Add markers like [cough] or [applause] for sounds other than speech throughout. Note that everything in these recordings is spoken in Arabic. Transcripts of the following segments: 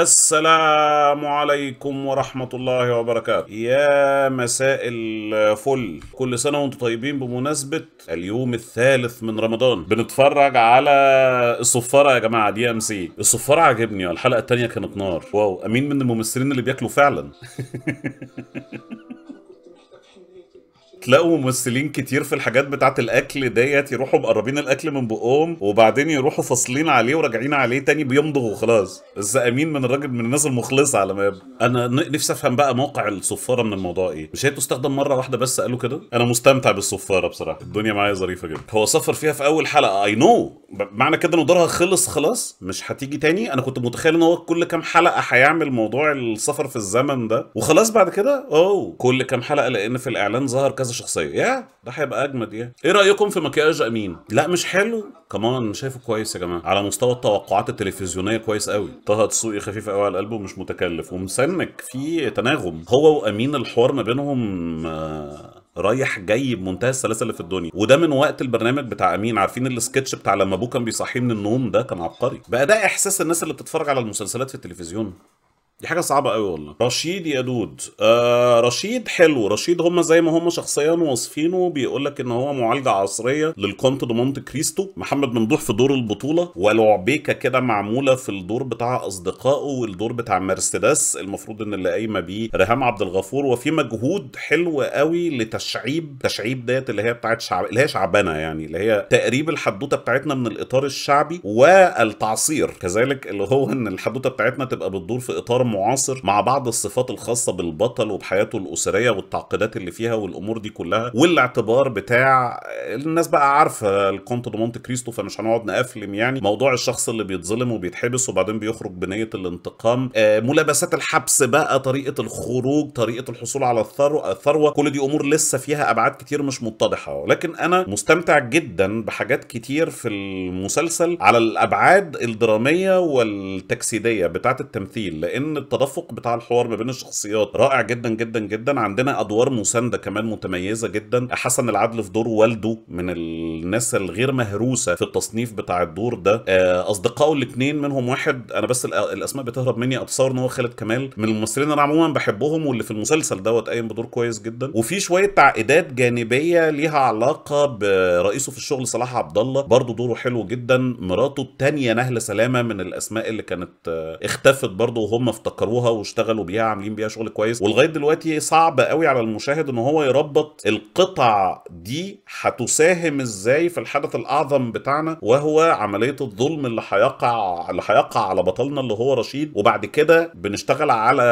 السلام عليكم ورحمة الله وبركاته يا مساء الفل كل سنة وانتم طيبين بمناسبة اليوم الثالث من رمضان بنتفرج على الصفارة يا جماعة دي ام سي الصفارة عجبني الحلقة التانية كانت نار واو امين من الممثلين اللي بياكلوا فعلا [laughs] تلاقوا ممثلين كتير في الحاجات بتاعه الاكل ديت يروحوا مقربين الاكل من بقهم وبعدين يروحوا فاصلين عليه وراجعين عليه تاني بيمضغ وخلاص الزقامين من الراجل من الناس المخلصه على ما يبدو انا نفسي افهم بقى موقع الصفاره من الموضوع ايه مش هي تستخدم مره واحده بس قالوا كده انا مستمتع بالصفاره بصراحه الدنيا معايا ظريفه جدا هو سفر فيها في اول حلقه اي نو معنى كده ان دورها خلص خلاص مش هتيجي تاني انا كنت متخيل ان هو كل كام حلقه هيعمل موضوع السفر في الزمن ده وخلاص بعد كده اوه كل كام حلقه لان في الاعلان ظهر كذا الشخصيه يا ده هيبقى اجمد يا ايه رايكم في مكياج امين لا مش حلو كمان شايفه كويس يا جماعه على مستوى التوقعات التلفزيونيه كويس قوي طه دسوقي خفيف قوي على القلب ومش متكلف ومسنك في تناغم هو وامين الحوار ما بينهم آه رايح جاي بمنتهى السلاسه اللي في الدنيا وده من وقت البرنامج بتاع امين عارفين السكتش بتاع لما ابوه كان بيصحيه من النوم ده كان عبقري بقى ده احساس الناس اللي بتتفرج على المسلسلات في التلفزيون دي حاجه صعبه قوي والله رشيد يا دود آه رشيد حلو رشيد هم زي ما هم شخصيا واصفينه بيقول لك ان هو معالجه عصريه للكونت دو مونت كريستو محمد ممدوح في دور البطوله ولعبيكه كده معموله في الدور بتاع اصدقائه والدور بتاع مرسيدس المفروض ان اللي قايمه بيه ريهام عبد الغفور وفي مجهود حلو قوي لتشعيب تشعيب ديت اللي هي بتاعت شعب اللي هي شعبانه يعني اللي هي تقريب الحدوته بتاعتنا من الاطار الشعبي والتعصير كذلك اللي هو ان الحدوته بتاعتنا تبقى بتدور في اطار معاصر مع بعض الصفات الخاصه بالبطل وبحياته الاسريه والتعقيدات اللي فيها والامور دي كلها والاعتبار بتاع الناس بقى عارفه الكونت دو مونت كريستو فمش هنقعد نقفلم يعني موضوع الشخص اللي بيتظلم وبيتحبس وبعدين بيخرج بنيه الانتقام آه، ملابسات الحبس بقى طريقه الخروج طريقه الحصول على الثروه الثروه كل دي امور لسه فيها ابعاد كتير مش متضحه ولكن انا مستمتع جدا بحاجات كتير في المسلسل على الابعاد الدراميه والتجسيديه بتاعه التمثيل لان ان التدفق بتاع الحوار ما بين الشخصيات رائع جدا جدا جدا عندنا ادوار مسانده كمان متميزه جدا حسن العدل في دور والده من الناس الغير مهروسه في التصنيف بتاع الدور ده آه، اصدقائه الاثنين منهم واحد انا بس الاسماء بتهرب مني اتصور ان هو خالد كمال من الممثلين انا عموما بحبهم واللي في المسلسل دوت قايم بدور كويس جدا وفي شويه تعقيدات جانبيه ليها علاقه برئيسه في الشغل صلاح عبد الله برضه دوره حلو جدا مراته الثانيه نهله سلامه من الاسماء اللي كانت آه، اختفت برضه وهم في افتكروها واشتغلوا بيها عاملين بيها شغل كويس ولغايه دلوقتي صعب قوي على المشاهد ان هو يربط القطع دي هتساهم ازاي في الحدث الاعظم بتاعنا وهو عمليه الظلم اللي هيقع اللي هيقع على بطلنا اللي هو رشيد وبعد كده بنشتغل على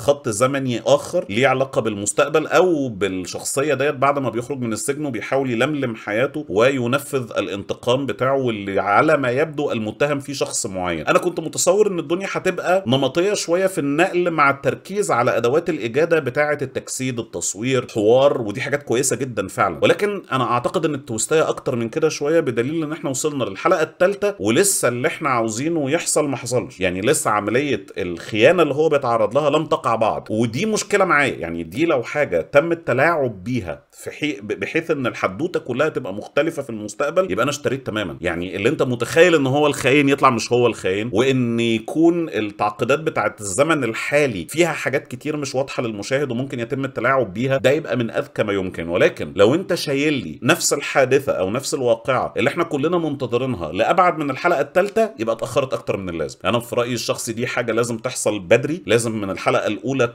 خط زمني اخر ليه علاقه بالمستقبل او بالشخصيه ديت بعد ما بيخرج من السجن وبيحاول يلملم حياته وينفذ الانتقام بتاعه واللي على ما يبدو المتهم فيه شخص معين انا كنت متصور ان الدنيا هتبقى نمطيه شويه في النقل مع التركيز على ادوات الاجاده بتاعه التجسيد التصوير الحوار ودي حاجات كويسه جدا فعلا ولكن انا اعتقد ان التوستايه اكتر من كده شويه بدليل ان احنا وصلنا للحلقه التالتة ولسه اللي احنا عاوزينه يحصل ما حصلش يعني لسه عمليه الخيانه اللي هو بيتعرض لها لم تقع بعد ودي مشكله معايا يعني دي لو حاجه تم التلاعب بيها في حي... بحيث ان الحدوته كلها تبقى مختلفه في المستقبل يبقى انا اشتريت تماما يعني اللي انت متخيل ان هو الخاين يطلع مش هو الخاين وان يكون التعقيدات بتاعه بتاعت الزمن الحالي فيها حاجات كتير مش واضحه للمشاهد وممكن يتم التلاعب بيها ده يبقى من اذكى ما يمكن ولكن لو انت شايل لي نفس الحادثه او نفس الواقعه اللي احنا كلنا منتظرينها لابعد من الحلقه الثالثه يبقى اتاخرت اكتر من اللازم انا في رايي الشخصي دي حاجه لازم تحصل بدري لازم من الحلقه الاولى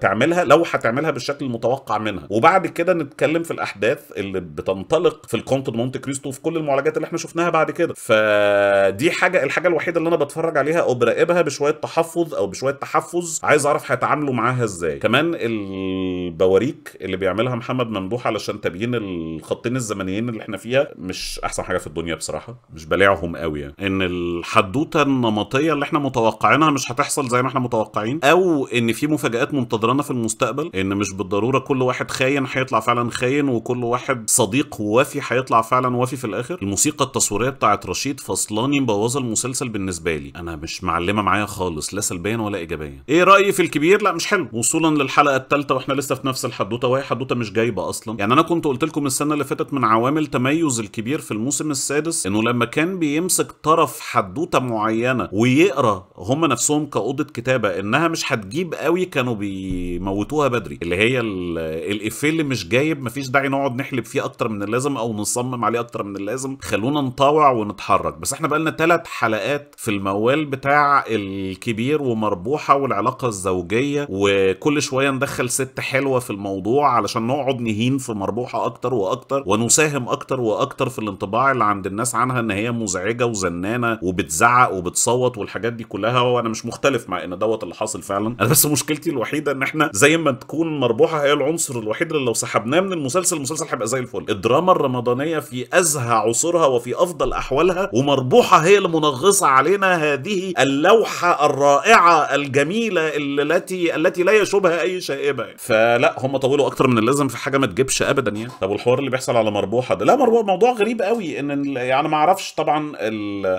تعملها لو هتعملها بالشكل المتوقع منها وبعد كده نتكلم في الاحداث اللي بتنطلق في الكونت مونت كريستو وفي كل المعالجات اللي احنا شفناها بعد كده فدي حاجه الحاجه الوحيده اللي انا بتفرج عليها او براقبها بشويه تحفظ او بشويه شويه تحفظ عايز اعرف هيتعاملوا معاها ازاي كمان البواريك اللي بيعملها محمد ممدوح علشان تبيين الخطين الزمنيين اللي احنا فيها مش احسن حاجه في الدنيا بصراحه مش بلاعهم قوي يعني ان الحدوته النمطيه اللي احنا متوقعينها مش هتحصل زي ما احنا متوقعين او ان في مفاجات منتظرانا في المستقبل ان مش بالضروره كل واحد خاين هيطلع فعلا خاين وكل واحد صديق ووافي هيطلع فعلا وافي في الاخر الموسيقى التصويريه بتاعت رشيد فصلاني مبوظه المسلسل بالنسبه لي انا مش معلمه معايا خالص لا سلبيا ولا ولا ايجابيه ايه رايي في الكبير لا مش حلو وصولا للحلقه الثالثه واحنا لسه في نفس الحدوته وهي حدوته مش جايبه اصلا يعني انا كنت قلت لكم السنه اللي فاتت من عوامل تميز الكبير في الموسم السادس انه لما كان بيمسك طرف حدوته معينه ويقرا هم نفسهم كاوضه كتابه انها مش هتجيب قوي كانوا بيموتوها بدري اللي هي الافيه اللي مش جايب مفيش داعي نقعد نحلب فيه اكتر من اللازم او نصمم عليه اكتر من اللازم خلونا نطاوع ونتحرك بس احنا لنا ثلاث حلقات في الموال بتاع الكبير ومربوط مربوحة والعلاقه الزوجيه وكل شويه ندخل ست حلوه في الموضوع علشان نقعد نهين في مربوحه اكتر واكتر ونساهم اكتر واكتر في الانطباع اللي عند الناس عنها ان هي مزعجه وزنانه وبتزعق وبتصوت والحاجات دي كلها وانا مش مختلف مع ان دوت اللي حاصل فعلا انا بس مشكلتي الوحيده ان احنا زي ما تكون مربوحه هي العنصر الوحيد اللي لو سحبناه من المسلسل المسلسل هيبقى زي الفل الدراما الرمضانيه في ازهى عصورها وفي افضل احوالها ومربوحه هي اللي منغصه علينا هذه اللوحه الرائعه الجميله التي التي لا يشوبها اي شائبه يعني. فلا هم طولوا اكتر من اللازم في حاجه ما تجيبش ابدا يعني طب والحوار اللي بيحصل على مربوحه ده لا مربوحه موضوع غريب قوي ان يعني ما اعرفش طبعا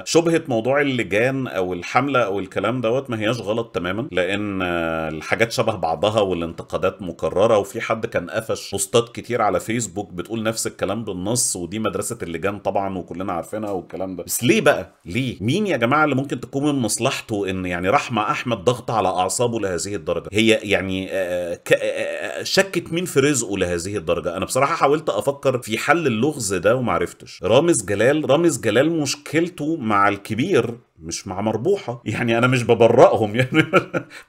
شبهه موضوع اللجان او الحمله او الكلام دوت ما هياش غلط تماما لان الحاجات شبه بعضها والانتقادات مكرره وفي حد كان قفش بوستات كتير على فيسبوك بتقول نفس الكلام بالنص ودي مدرسه اللجان طبعا وكلنا عارفينها والكلام ده بس ليه بقى ليه مين يا جماعه اللي ممكن تكون من مصلحته ان يعني رحمه احمد الضغط على اعصابه لهذه الدرجه هي يعني آه، آه، آه، شكت مين في رزقه لهذه الدرجه انا بصراحه حاولت افكر في حل اللغز ده ومعرفتش رامز جلال رامز جلال مشكلته مع الكبير مش مع مربوحه يعني انا مش ببرئهم [laughs] يعني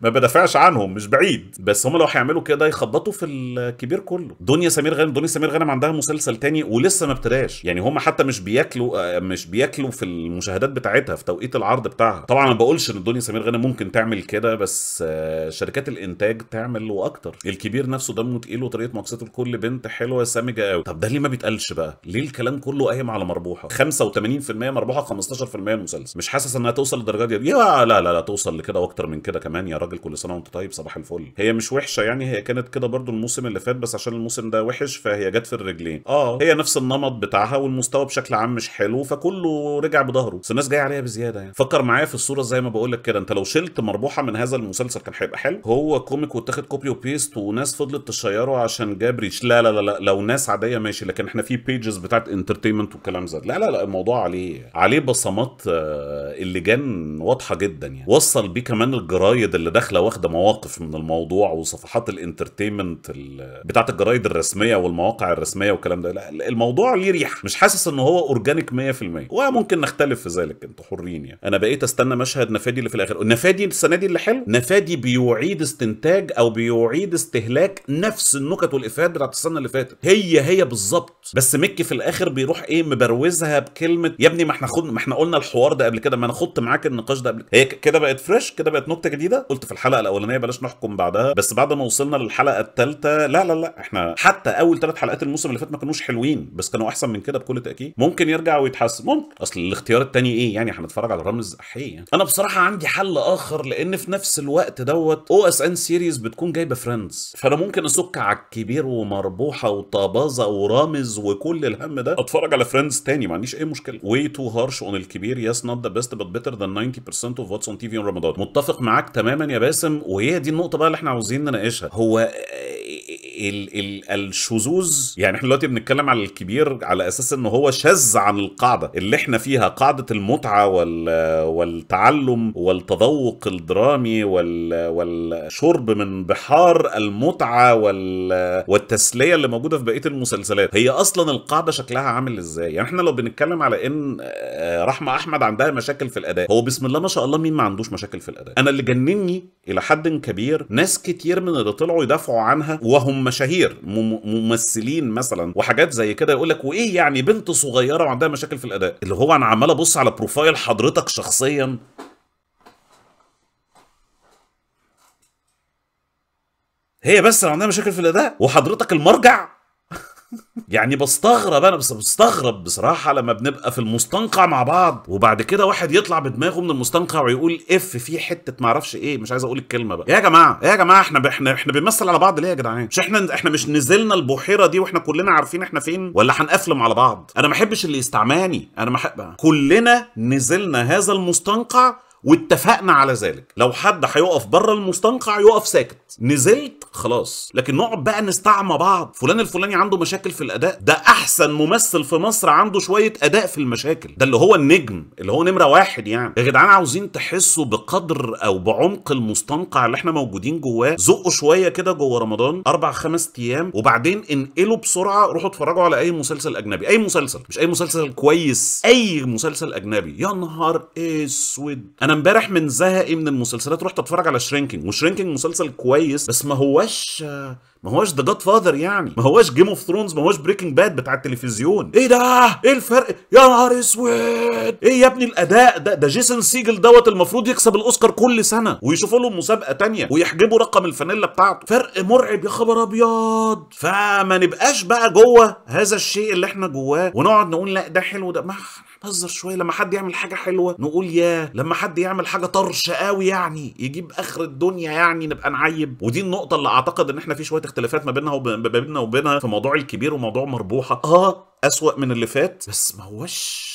ما بدافعش عنهم مش بعيد بس هم لو هيعملوا كده يخبطوا في الكبير كله دنيا سمير غانم دنيا سمير غانم عندها مسلسل تاني ولسه ما ابتداش يعني هم حتى مش بياكلوا آه، مش بياكلوا في المشاهدات بتاعتها في توقيت العرض بتاعها طبعا انا بقولش ان دنيا سمير غانم ممكن تعمل كده بس آه، شركات الانتاج تعمل واكتر الكبير نفسه دمه تقيل وطريقه مقصته لكل بنت حلوه سامجه قوي طب ده ليه ما بيتقالش بقى ليه الكلام كله قايم على مربوحه 85% مربوحه 15% المسلسل مش حاسس حاسس انها توصل للدرجه دي يا لا لا لا توصل لكده واكتر من كده كمان يا راجل كل سنه وانت طيب صباح الفل هي مش وحشه يعني هي كانت كده برضو الموسم اللي فات بس عشان الموسم ده وحش فهي جت في الرجلين اه هي نفس النمط بتاعها والمستوى بشكل عام مش حلو فكله رجع بظهره بس الناس جايه عليها بزياده يعني فكر معايا في الصوره زي ما بقول لك كده انت لو شلت مربوحه من هذا المسلسل كان هيبقى حلو هو كوميك واتاخد كوبي وبيست وناس فضلت تشيره عشان جاب ريش لا لا لا, لا. لو ناس عاديه ماشي لكن احنا في بيجز بتاعت انترتينمنت والكلام ده لا لا لا الموضوع عليه عليه بصمات آه، اللجان واضحه جدا يعني وصل بيه كمان الجرايد اللي داخله واخده مواقف من الموضوع وصفحات الانترتينمنت بتاعه الجرايد الرسميه والمواقع الرسميه والكلام ده لا الموضوع ليه ريحه مش حاسس ان هو اورجانيك 100% وممكن نختلف في ذلك انتوا حرين يعني انا بقيت استنى مشهد نفادي اللي في الاخر نفادي السنه دي اللي حلو نفادي بيعيد استنتاج او بيعيد استهلاك نفس النكت والافيهات بتاعت السنه اللي فاتت هي هي بالظبط بس مكي في الاخر بيروح ايه مبروزها بكلمه يا ابني ما احنا خدنا ما احنا قلنا الحوار ده قبل كده ما انا هخط معاك النقاش ده قبل هي كده بقت فريش كده بقت نكته جديده قلت في الحلقه الاولانيه بلاش نحكم بعدها بس بعد ما وصلنا للحلقه الثالثه لا لا لا احنا حتى اول ثلاث حلقات الموسم اللي فات ما كانوش حلوين بس كانوا احسن من كده بكل تاكيد ممكن يرجع ويتحسن ممكن اصل الاختيار الثاني ايه يعني هنتفرج على رامز احيه يعني. انا بصراحه عندي حل اخر لان في نفس الوقت دوت او اس ان سيريز بتكون جايبه فريندز فانا ممكن اسك على الكبير ومربوحه وطبازه ورامز وكل الهم ده اتفرج على فريندز تاني ما عنديش اي مشكله وي تو هارش اون الكبير يس نوت ذا بيست بيتر ذان 90% اوف واتس اون تي في رمضان متفق معاك تماما يا باسم وهي دي النقطه بقى اللي احنا عاوزين نناقشها هو ال ال الشذوذ يعني احنا دلوقتي بنتكلم على الكبير على اساس ان هو شاذ عن القاعده اللي احنا فيها قاعده المتعه وال والتعلم والتذوق الدرامي وال والشرب من بحار المتعه وال والتسليه اللي موجوده في بقيه المسلسلات هي اصلا القاعده شكلها عامل ازاي يعني احنا لو بنتكلم على ان آه، رحمه احمد عندها مشاكل في الاداء هو بسم الله ما شاء الله مين ما عندوش مشاكل في الاداء انا اللي جنني الى حد كبير ناس كتير من اللي طلعوا يدافعوا عنها وهم مشاهير ممثلين مثلا وحاجات زي كده يقول لك وايه يعني بنت صغيره وعندها مشاكل في الاداء اللي هو انا عمال ابص على بروفايل حضرتك شخصيا هي بس اللي عندها مشاكل في الاداء وحضرتك المرجع يعني بستغرب انا بستغرب بصراحه لما بنبقى في المستنقع مع بعض وبعد كده واحد يطلع بدماغه من المستنقع ويقول اف في حته معرفش ايه مش عايز اقول الكلمه بقى يا جماعه يا جماعه احنا احنا احنا بنمثل على بعض ليه يا جدعان مش احنا احنا مش نزلنا البحيره دي واحنا كلنا عارفين احنا فين ولا هنقفلم على بعض انا ما احبش اللي يستعماني انا ما احب كلنا نزلنا هذا المستنقع واتفقنا على ذلك لو حد هيقف بره المستنقع يقف ساكت نزلت خلاص لكن نقعد بقى نستعمى بعض فلان الفلاني عنده مشاكل في الاداء ده احسن ممثل في مصر عنده شويه اداء في المشاكل ده اللي هو النجم اللي هو نمره واحد يعني يا جدعان عاوزين تحسوا بقدر او بعمق المستنقع اللي احنا موجودين جواه زقوا شويه كده جوه رمضان اربع خمس ايام وبعدين انقلوا بسرعه روحوا اتفرجوا على اي مسلسل اجنبي اي مسلسل مش اي مسلسل كويس اي مسلسل اجنبي يا نهار اسود انا امبارح من زهقي من المسلسلات رحت اتفرج على شرينكينج وشرينكينج مسلسل كويس بس ما هوش ما هوش ذا جاد فاذر يعني ما هوش جيم اوف ثرونز ما هوش بريكنج باد بتاع التلفزيون ايه ده ايه الفرق يا نهار اسود ايه يا ابني الاداء ده ده جيسون سيجل دوت المفروض يكسب الاوسكار كل سنه ويشوفوا له مسابقه تانية ويحجبوا رقم الفانيلا بتاعته فرق مرعب يا خبر ابيض فما نبقاش بقى جوه هذا الشيء اللي احنا جواه ونقعد نقول لا ده حلو ده ما نهزر شويه لما حد يعمل حاجه حلوه نقول ياه لما حد يعمل حاجه طرش قوي يعني يجيب اخر الدنيا يعني نبقى نعيب ودي النقطه اللي اعتقد ان احنا في شويه اختلافات ما بيننا وبيننا وبينها في موضوع الكبير وموضوع مربوحه اه اسوا من اللي فات بس ما هوش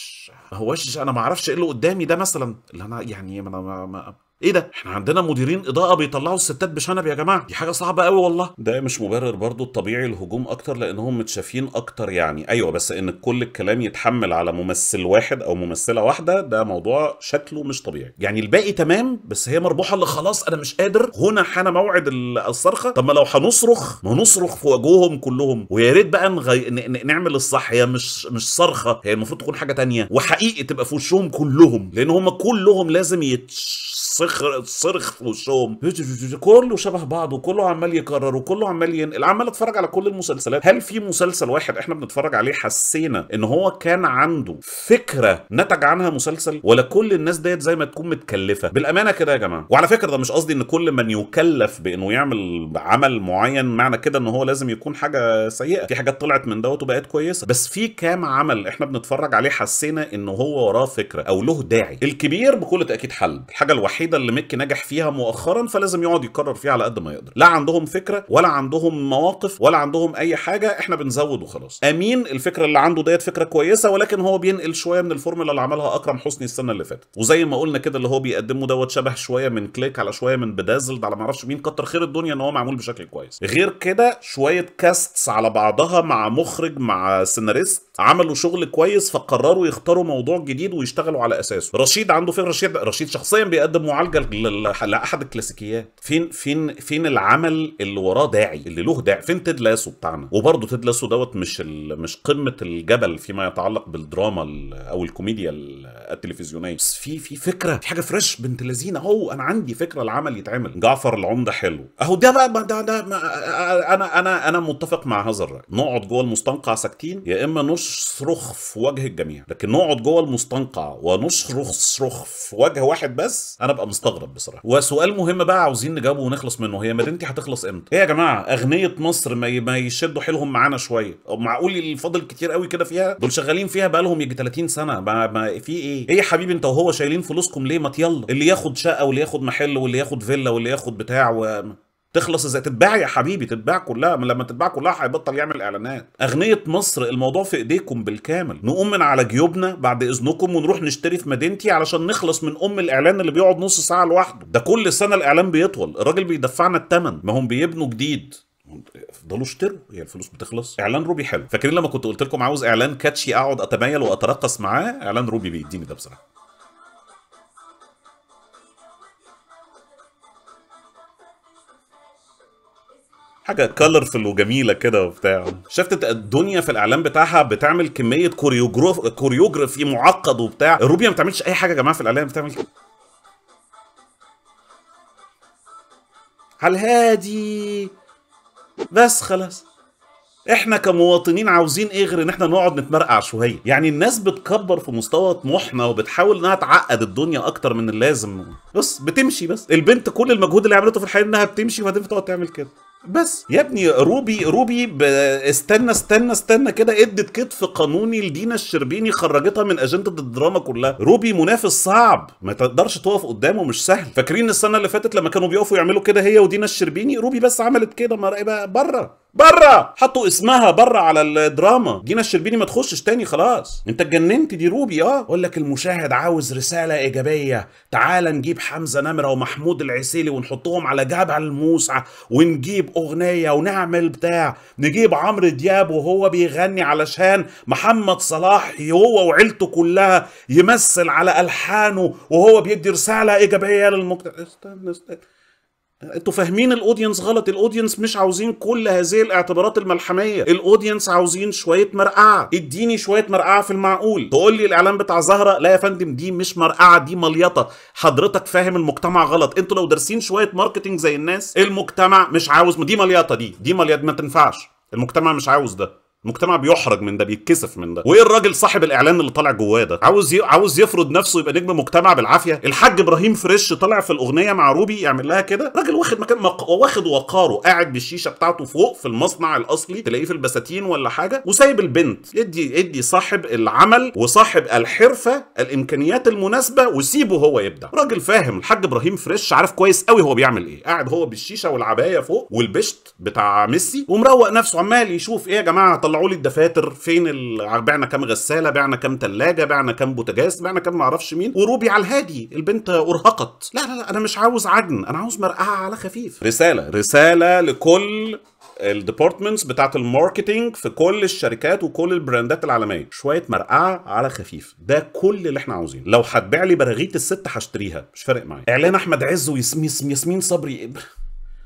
ما هوش انا ما اعرفش ايه اللي قدامي ده مثلا اللي انا يعني ما, ما, ما ايه ده احنا عندنا مديرين اضاءه بيطلعوا الستات بشنب يا جماعه دي حاجه صعبه قوي والله ده مش مبرر برضو الطبيعي الهجوم اكتر لانهم متشافين اكتر يعني ايوه بس ان كل الكلام يتحمل على ممثل واحد او ممثله واحده ده موضوع شكله مش طبيعي يعني الباقي تمام بس هي مربوحه اللي خلاص انا مش قادر هنا حان موعد الصرخه طب ما لو هنصرخ ما نصرخ في وجوههم كلهم ويا ريت بقى نغي... ن... نعمل الصح هي مش مش صرخه هي المفروض تكون حاجه تانية وحقيقي تبقى في وشهم كلهم لان هم كلهم لازم يتش صخر صرخ في وشهم [laughs] كله شبه بعضه كله عمال يكرر وكله عمال ينقل عمال اتفرج على كل المسلسلات هل في مسلسل واحد احنا بنتفرج عليه حسينا ان هو كان عنده فكره نتج عنها مسلسل ولا كل الناس ديت زي ما تكون متكلفه بالامانه كده يا جماعه وعلى فكره ده مش قصدي ان كل من يكلف بانه يعمل عمل معين معنى كده ان هو لازم يكون حاجه سيئه في حاجات طلعت من دوت وبقت كويسه بس في كام عمل احنا بنتفرج عليه حسينا ان هو وراه فكره او له داعي الكبير بكل تاكيد حل الحاجه الوحيده الوحيده اللي ميك نجح فيها مؤخرا فلازم يقعد يكرر فيها على قد ما يقدر لا عندهم فكره ولا عندهم مواقف ولا عندهم اي حاجه احنا بنزود وخلاص امين الفكره اللي عنده ديت فكره كويسه ولكن هو بينقل شويه من الفورمولا اللي عملها اكرم حسني السنه اللي فاتت وزي ما قلنا كده اللي هو بيقدمه دوت شبه شويه من كليك على شويه من بدازلد على ما اعرفش مين كتر خير الدنيا ان هو معمول بشكل كويس غير كده شويه كاستس على بعضها مع مخرج مع سيناريست عملوا شغل كويس فقرروا يختاروا موضوع جديد ويشتغلوا على اساسه رشيد عنده فكره رشيد رشيد شخصيا بيقدم معالجه لاحد الكلاسيكيات فين فين فين العمل اللي وراه داعي اللي له داعي فين تيد لاسو بتاعنا وبرضه تيد لاسو دوت مش ال... مش قمه الجبل فيما يتعلق بالدراما ال... او الكوميديا التلفزيونيه بس في في فكره في حاجه فريش بنت لذينه اهو انا عندي فكره العمل يتعمل جعفر العمده حلو اهو ده بقى ده ده انا انا انا متفق مع هذا الراي نقعد جوه المستنقع ساكتين يا اما نصرخ في وجه الجميع لكن نقعد جوه المستنقع ونصرخ صرخ في وجه واحد بس انا ببقى مستغرب بصراحه وسؤال مهم بقى عاوزين نجاوبه ونخلص منه هي مدينتي هتخلص امتى ايه يا جماعه اغنيه مصر ما, ما يشدوا حيلهم معانا شويه معقول فاضل كتير قوي كده فيها دول شغالين فيها بقى لهم يجي 30 سنه ما, ما في ايه ايه يا حبيبي انت وهو شايلين فلوسكم ليه ما يلا اللي ياخد شقه واللي ياخد محل واللي ياخد فيلا واللي ياخد بتاع و... تخلص ازاي تتباع يا حبيبي تتباع كلها من لما تتباع كلها هيبطل يعمل اعلانات اغنيه مصر الموضوع في ايديكم بالكامل نقوم من على جيوبنا بعد اذنكم ونروح نشتري في مدينتي علشان نخلص من ام الاعلان اللي بيقعد نص ساعه لوحده ده كل سنه الاعلان بيطول الراجل بيدفعنا الثمن ما هم بيبنوا جديد افضلوا اشتروا هي الفلوس بتخلص اعلان روبي حلو فاكرين لما كنت قلت لكم عاوز اعلان كاتشي اقعد اتمايل واترقص معاه اعلان روبي بيديني ده بصراحه حاجه كلرفل وجميله كده وبتاع شفت الدنيا في الاعلام بتاعها بتعمل كميه كوريوجراف كوريوجرافي معقد وبتاع الروبيا ما بتعملش اي حاجه يا جماعه في الاعلام بتعمل على الهادي بس خلاص احنا كمواطنين عاوزين ايه غير ان احنا نقعد نتمرقع شويه يعني الناس بتكبر في مستوى طموحنا وبتحاول انها تعقد الدنيا اكتر من اللازم بص بتمشي بس البنت كل المجهود اللي عملته في الحياه انها بتمشي وبعدين بتقعد تعمل كده بس يا ابني روبي روبي استنى استنى استنى كده ادت كتف قانوني لدينا الشربيني خرجتها من اجنده الدراما كلها روبي منافس صعب ما تقدرش تقف قدامه مش سهل فاكرين السنه اللي فاتت لما كانوا بيقفوا يعملوا كده هي ودينا الشربيني روبي بس عملت كده ما بقى بره بره حطوا اسمها بره على الدراما جينا الشربيني ما تخشش تاني خلاص انت اتجننت دي روبي اه اقول لك المشاهد عاوز رساله ايجابيه تعال نجيب حمزه نمره ومحمود العسيلي ونحطهم على جبل الموسع ونجيب اغنيه ونعمل بتاع نجيب عمرو دياب وهو بيغني علشان محمد صلاح هو وعيلته كلها يمثل على الحانه وهو بيدي رساله ايجابيه للمجتمع استنى استنى انتوا فاهمين الاودينس غلط الاودينس مش عاوزين كل هذه الاعتبارات الملحميه الاودينس عاوزين شويه مرقعه اديني شويه مرقعه في المعقول تقول لي الاعلان بتاع زهره لا يا فندم دي مش مرقعه دي مليطه حضرتك فاهم المجتمع غلط انتوا لو دارسين شويه ماركتنج زي الناس المجتمع مش عاوز دي مليطه دي دي مليطه ما تنفعش المجتمع مش عاوز ده المجتمع بيحرج من ده بيتكسف من ده وايه الراجل صاحب الاعلان اللي طالع جواه ده عاوز ي... عاوز يفرض نفسه يبقى نجم مجتمع بالعافيه الحاج ابراهيم فريش طالع في الاغنيه مع روبي يعمل لها كده راجل واخد مكان مق... واخد وقاره قاعد بالشيشه بتاعته فوق في المصنع الاصلي تلاقيه في البساتين ولا حاجه وسايب البنت ادي ادي صاحب العمل وصاحب الحرفه الامكانيات المناسبه وسيبه هو يبدع راجل فاهم الحاج ابراهيم فريش عارف كويس قوي هو بيعمل ايه قاعد هو بالشيشه والعبايه فوق والبشت بتاع ميسي ومروق نفسه عمال يشوف ايه يا جماعه طلعوا لي الدفاتر فين ال... بعنا كام غساله بعنا كام ثلاجه بعنا كام بوتاجاز بعنا كام معرفش مين وروبي على الهادي البنت ارهقت لا لا لا انا مش عاوز عجن انا عاوز مرقعه على خفيف رساله رساله لكل الديبارتمنتس بتاعت الماركتنج في كل الشركات وكل البراندات العالميه شويه مرقعه على خفيف ده كل اللي احنا عاوزينه لو هتبيع لي براغيث الست هشتريها مش فارق معايا اعلان احمد عز وياسمين صبري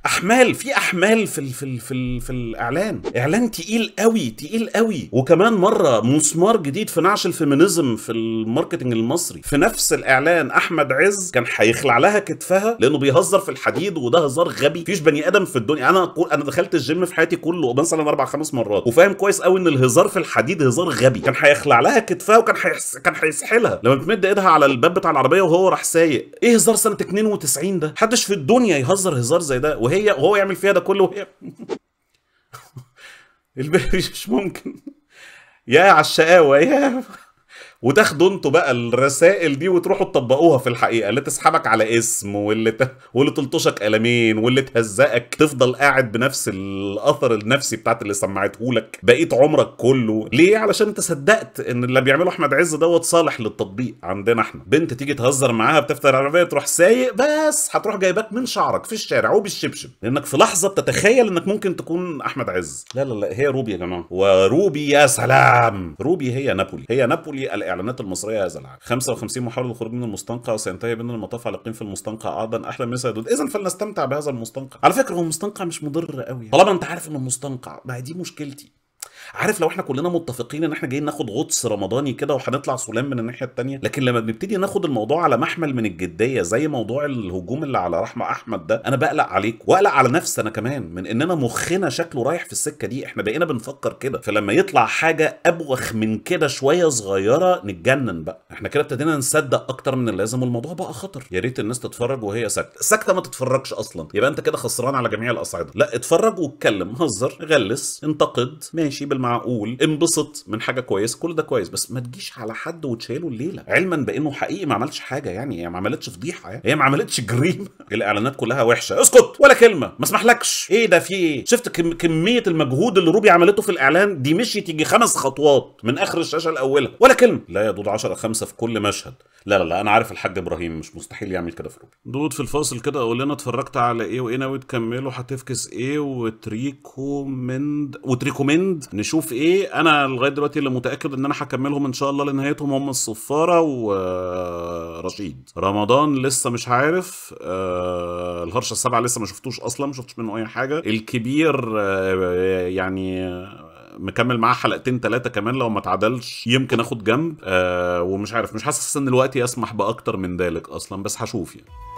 احمال في احمال في ال في ال في, ال في الاعلان اعلان تقيل قوي تقيل قوي وكمان مره مسمار جديد في نعش الفيمينيزم في الماركتنج المصري في نفس الاعلان احمد عز كان هيخلع لها كتفها لانه بيهزر في الحديد وده هزار غبي مفيش بني ادم في الدنيا انا انا دخلت الجيم في حياتي كله مثلا اربع خمس مرات وفاهم كويس قوي ان الهزار في الحديد هزار غبي كان هيخلع لها كتفها وكان حيحس... كان هيسحلها لما تمد ايدها على الباب بتاع العربيه وهو راح سايق ايه هزار سنه 92 ده محدش في الدنيا يهزر هزار زي ده وهي وهي وهو يعمل فيها ده كله وهي [laughs] مش ممكن يا على الشقاوه يا وتاخدوا انتوا بقى الرسائل دي وتروحوا تطبقوها في الحقيقه اللي تسحبك على اسم واللي ت... واللي تلطشك قلمين واللي تهزقك تفضل قاعد بنفس الاثر النفسي بتاعت اللي سمعته لك بقيت عمرك كله ليه علشان انت صدقت ان اللي بيعمله احمد عز دوت صالح للتطبيق عندنا احنا بنت تيجي تهزر معاها بتفتح العربيه تروح سايق بس هتروح جايبك من شعرك في الشارع وبالشبشب لانك في لحظه بتتخيل انك ممكن تكون احمد عز لا لا لا هي روبي يا جماعه وروبي يا سلام روبي هي نابولي هي نابولي الاعلانات المصريه هذا العام 55 محاوله للخروج من المستنقع وسينتهي بان المطاف على القيم في المستنقع ايضا احلى من سيدود اذا فلنستمتع بهذا المستنقع على فكره هو المستنقع مش مضر قوي طالما انت عارف ان المستنقع ما دي مشكلتي عارف لو احنا كلنا متفقين ان احنا جايين ناخد غطس رمضاني كده وهنطلع سلام من الناحيه الثانيه لكن لما بنبتدي ناخد الموضوع على محمل من الجديه زي موضوع الهجوم اللي على رحمه احمد ده انا بقلق عليك واقلق على نفسي انا كمان من اننا مخنا شكله رايح في السكه دي احنا بقينا بنفكر كده فلما يطلع حاجه ابوخ من كده شويه صغيره نتجنن بقى احنا كده ابتدينا نصدق اكتر من اللازم والموضوع بقى خطر يا ريت الناس تتفرج وهي ساكته ساكته ما تتفرجش اصلا يبقى انت كده خسران على جميع الاصعده لا اتفرج واتكلم هزر غلس انتقد ماشي بالمعقول انبسط من حاجه كويسه كل ده كويس بس ما تجيش على حد وتشيله الليله علما بانه حقيقي ما عملش حاجه يعني هي ما عملتش فضيحه يعني. هي ما عملتش جريمه [laughs] الاعلانات كلها وحشه اسكت ولا كلمه ما اسمحلكش ايه ده في ايه شفت كم كميه المجهود اللي روبي عملته في الاعلان دي مشيت يجي خمس خطوات من اخر الشاشه لاولها ولا كلمه لا يا دود 10 5 في كل مشهد لا لا لا انا عارف الحاج ابراهيم مش مستحيل يعمل كده في روبي دود في الفاصل كده قول لنا اتفرجت على ايه وايه ناوي تكمله هتفكس ايه وتريكومند وتريكومند نشوف ايه انا لغايه دلوقتي اللي متاكد ان انا هكملهم ان شاء الله لنهايتهم هم الصفاره ورشيد رمضان لسه مش عارف آه الهرشه السبعه لسه ما شفتوش اصلا ما شفتش منه اي حاجه الكبير آه يعني مكمل معاه حلقتين ثلاثه كمان لو ما اتعدلش يمكن اخد جنب آه ومش عارف مش حاسس ان الوقت يسمح باكتر من ذلك اصلا بس هشوف يعني